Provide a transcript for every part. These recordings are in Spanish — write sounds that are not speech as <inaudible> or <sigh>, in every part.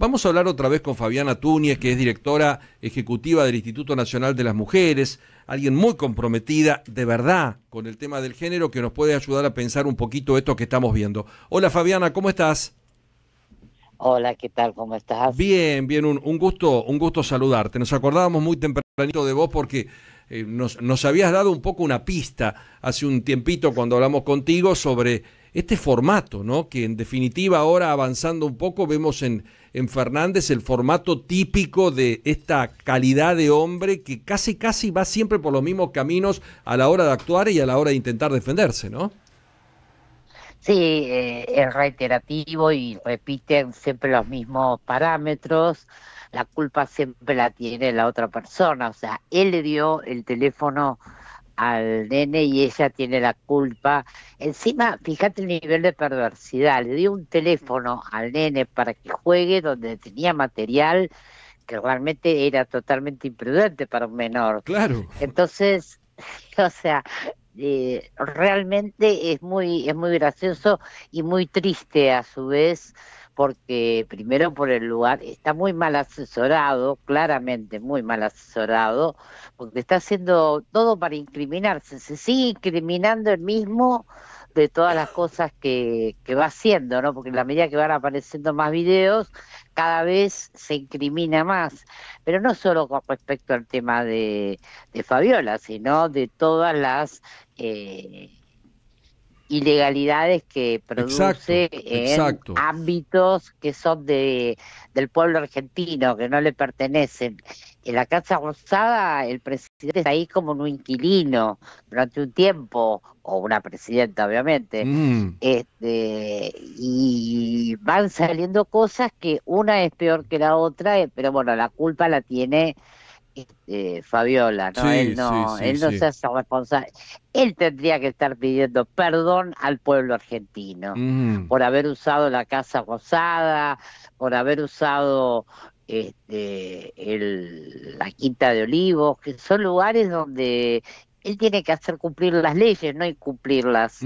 Vamos a hablar otra vez con Fabiana Túñez, que es directora ejecutiva del Instituto Nacional de las Mujeres, alguien muy comprometida de verdad con el tema del género que nos puede ayudar a pensar un poquito esto que estamos viendo. Hola Fabiana, ¿cómo estás? Hola, ¿qué tal? ¿Cómo estás? Bien, bien, un, gusto, un gusto saludarte. Nos acordábamos muy tempranito de vos porque eh, nos, nos, habías dado un poco una pista hace un tiempito cuando hablamos contigo sobre este formato, ¿no? Que en definitiva ahora avanzando un poco vemos en, en Fernández el formato típico de esta calidad de hombre que casi casi va siempre por los mismos caminos a la hora de actuar y a la hora de intentar defenderse, ¿no? Sí, eh, es reiterativo y repiten siempre los mismos parámetros. La culpa siempre la tiene la otra persona. O sea, él le dio el teléfono al nene y ella tiene la culpa. Encima, fíjate el nivel de perversidad, le dio un teléfono al nene para que juegue donde tenía material que realmente era totalmente imprudente para un menor. Claro. Entonces, <laughs> o sea, eh, realmente es muy, es muy gracioso y muy triste a su vez, porque primero por el lugar, está muy mal asesorado, claramente muy mal asesorado, porque está haciendo todo para incriminarse, se sigue incriminando el mismo de todas las cosas que, va haciendo, ¿no? Porque a la medida que van apareciendo más videos, cada vez se incrimina más. Pero no solo con respecto al tema de, Fabiola, sino de todas las eh, ilegalidades que produce en ámbitos que son de, del pueblo argentino, que no le pertenecen en la Casa Rosada el presidente está ahí como un inquilino durante un tiempo, o una presidenta obviamente, mm. este, y van saliendo cosas que una es peor que la otra, eh, pero bueno, la culpa la tiene este Fabiola, ¿no? él no, él no se hace responsable. Él tendría que estar pidiendo perdón al pueblo argentino mm. por haber usado la Casa Rosada, por haber usado este, la Quinta de Olivos, que son lugares donde él tiene que hacer cumplir las leyes, no cumplirlas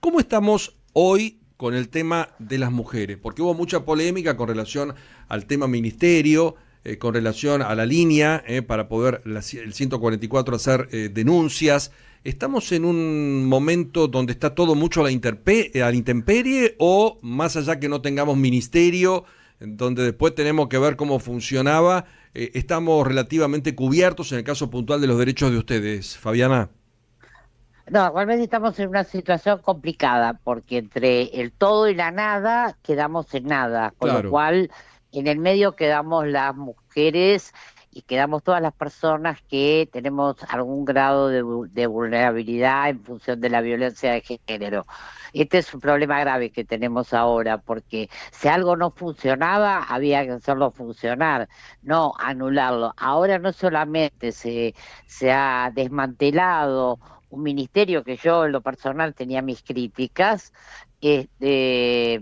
¿Cómo estamos hoy con el tema de las mujeres? Porque hubo mucha polémica con relación al tema ministerio, eh, con relación a la línea eh, para poder el 144 hacer eh, denuncias. ¿Estamos en un momento donde está todo mucho a la intemperie o más allá que no tengamos ministerio? donde después tenemos que ver cómo funcionaba, eh, estamos relativamente cubiertos en el caso puntual de los derechos de ustedes, Fabiana. No, igualmente estamos en una situación complicada, porque entre el todo y la nada quedamos en nada, con lo cual en el medio quedamos las mujeres y quedamos todas las personas que tenemos algún grado de, vulnerabilidad en función de la violencia de género. Este es un problema grave que tenemos ahora, porque si algo no funcionaba, había que hacerlo funcionar, no anularlo. Ahora no solamente se, se ha desmantelado un ministerio que yo en lo personal tenía mis críticas, este,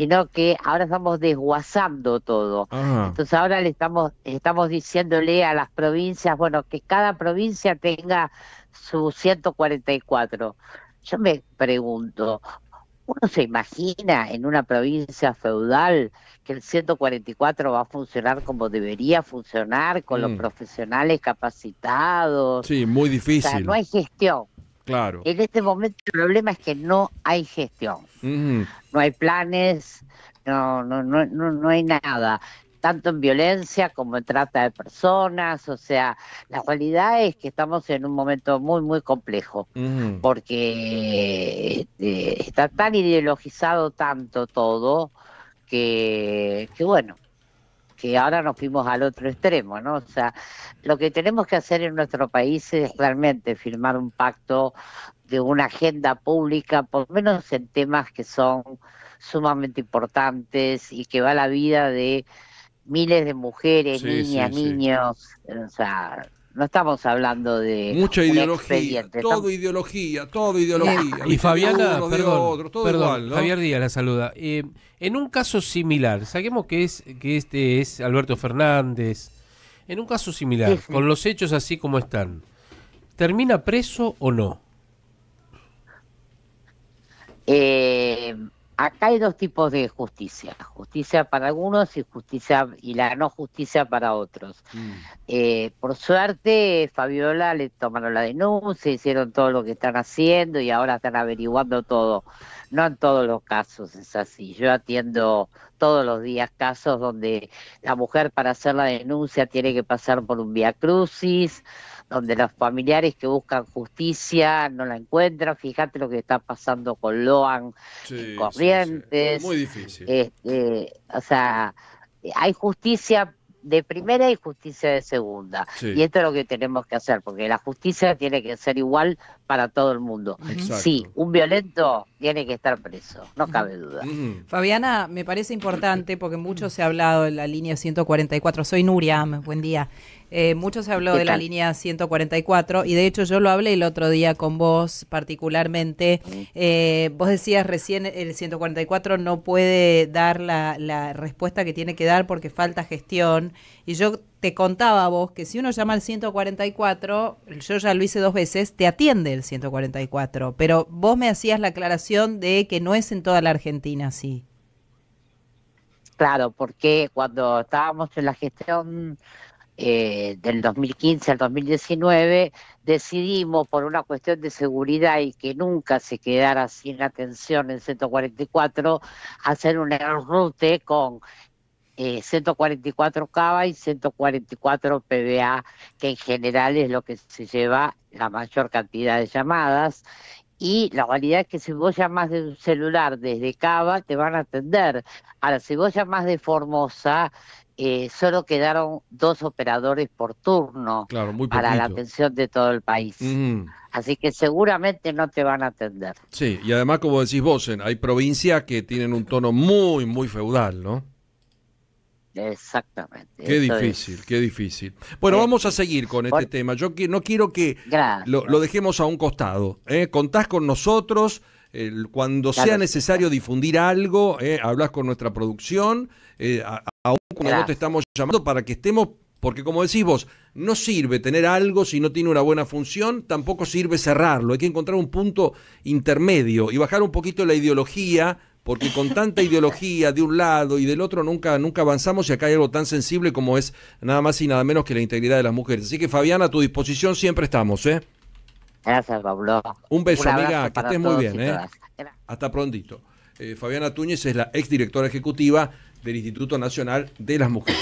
sino que ahora estamos desguazando todo. Ah. Entonces ahora le estamos, estamos diciéndole a las provincias, bueno, que cada provincia tenga su 144. Yo me pregunto, ¿uno se imagina en una provincia feudal que el 144 va a funcionar como debería funcionar, con los mm. profesionales capacitados? Sí, muy difícil. O sea, no hay gestión, en este momento el problema es que no hay gestión. No hay planes, no, no, hay nada tanto en violencia como en trata de personas, o sea, la realidad es que estamos en un momento muy, muy complejo, porque este, está tan ideologizado tanto todo que, que bueno, que ahora nos fuimos al otro extremo, ¿no? O sea, lo que tenemos que hacer en nuestro país es realmente firmar un pacto de una agenda pública, por lo menos en temas que son sumamente importantes y que va la vida de miles de mujeres, niñas, niños, o sea, no estamos hablando de mucha ideología, todo ideología, todo ideología. Y Fabiana, perdón, Javier Díaz la saluda. Eh, en un caso similar, saquemos que es que este es Alberto Fernández. En un caso similar, con los hechos así como están, ¿termina preso o no? Eh, acá hay dos tipos de justicia, justicia para algunos y justicia y la no justicia para otros. Mm. Eh, por suerte, Fabiola le tomaron la denuncia, hicieron todo lo que están haciendo y ahora están averiguando todo. No en todos los casos es así. Yo atiendo todos los días casos donde la mujer para hacer la denuncia tiene que pasar por un vía crucis donde los familiares que buscan justicia no la encuentran. Fíjate lo que está pasando con Loan, Corrientes. Muy difícil. Este, o sea, hay justicia de primera y justicia de segunda. Y esto es lo que tenemos que hacer, porque la justicia tiene que ser igual para todo el mundo. Sí, un violento tiene que estar preso, no cabe duda. Mm. Fabiana, me parece importante, porque mucho se ha hablado de la línea 144, soy Nuria, buen día. Eh, mucho se habló de la línea 144 y de hecho yo lo hablé el otro día con vos particularmente. Mm. Eh, vos decías recién el 144 no puede dar la, la respuesta que tiene que dar porque falta gestión y yo te contaba vos que si uno llama al 144, yo ya lo hice dos veces, te atiende el 144, pero vos me hacías la aclaración de que no es en toda la Argentina así. Claro, porque cuando estábamos en la gestión eh, del 2015 al 2019, decidimos por una cuestión de seguridad y que nunca se quedara sin atención en 144, hacer un enrute con 144 eh, cava y 144 PBA, que en general es lo que se lleva la mayor cantidad de llamadas. Y la realidad es que si vos llamás de un celular desde Cava, te van a atender. Ahora, si vos más de Formosa, eh, solo quedaron dos operadores por turno para la atención de todo el país. Así que seguramente no te van a atender. Sí, y además, como decís vos, hay provincias que tienen un tono muy, muy feudal, ¿no? Exactamente. Qué difícil, qué difícil. Bueno, eh, vamos a seguir con este tema. Yo no quiero que lo, dejemos a un costado. ¿eh? Contás con nosotros. cuando sea necesario difundir algo, eh, hablas con nuestra producción, eh, aún cuando no te estamos llamando, para que estemos, porque como decís vos, no sirve tener algo si no tiene una buena función, tampoco sirve cerrarlo, hay que encontrar un punto intermedio y bajar un poquito la ideología, porque con tanta ideología de un lado y del otro nunca, nunca avanzamos y acá hay algo tan sensible como es nada más y nada menos que la integridad de las mujeres. Así que Fabiana, a tu disposición siempre estamos, ¿eh? Gracias, Pablo. Un beso, amiga, que estés muy bien, ¿eh? Hasta prontito. Eh, Fabiana Túñez es la exdirectora ejecutiva del Instituto Nacional de las Mujeres.